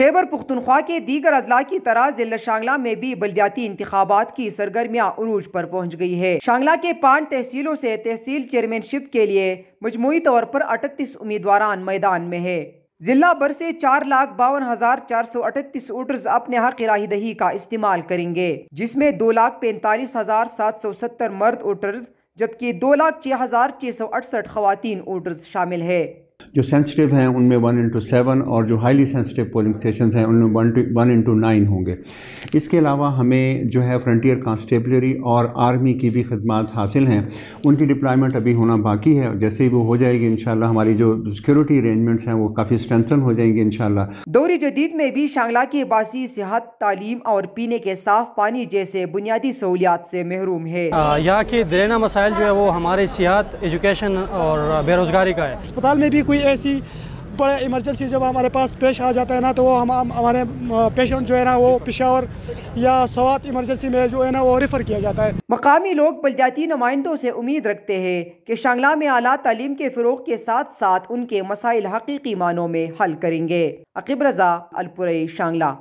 खैबर पुख्तनख्वा के दीगर अजला की तरह जिला शांगला में भी बलदियाती इंतबात की सरगर्मियाँ अरूज पर पहुँच गई है शांगला के पांच तहसीलों से तहसील चेयरमैनशिप के लिए मजमू तौर पर अठतीस उम्मीदवार मैदान में है जिला भर से चार लाख बावन हजार चार सौ अठतीस वोटर्स अपने हक दही का इस्तेमाल करेंगे जिसमें दो लाख पैंतालीस हजार सात सौ सत्तर मर्द वोटर्स जबकि दो लाख छह हजार छह सौ अड़सठ खुवान वोटर्स शामिल है जो सेंसिटिव हैं उनमें वन इंटू सेवन और जो हाईली सेंसिटिव पोलिंग स्टेशन हैं उनमें one two one into nine होंगे इसके अलावा हमें जो है फ्रंटियर कांस्टेबलरी और आर्मी की भी खदमात हासिल हैं उनकी डिप्लॉयमेंट अभी होना बाकी है जैसे ही वो हो जाएगी इन हमारी जो सिक्योरिटी अरेंजमेंट्स हैं वो काफ़ी स्ट्रेंथन हो जाएंगी इन दौरे जदीद में भी शांगला की बासी सेहत तालीम और पीने के साफ पानी जैसे बुनियादी सहूलियात से महरूम है यहाँ के दरेना मसाइल जो है वो हमारे सेहत एजुकेशन और बेरोजगारी का है अस्पताल में भी कोई कोई ऐसी बड़ा इमरजेंसी जब हमारे पास पेश आ जाता है ना तो वो हम हमारे पेशेंट जो है ना वो पिशावर या सवात इमरजेंसी में जो है ना वो रेफ़र किया जाता है मकामी लोग बलदियाती नुमाइंदों से उम्मीद रखते हैं कि शांगला में आला तालीम के फ़रोग के साथ साथ उनके मसाइल हकीकी मानों में हल करेंगे अकीब रज़ा अलपुरई शांगला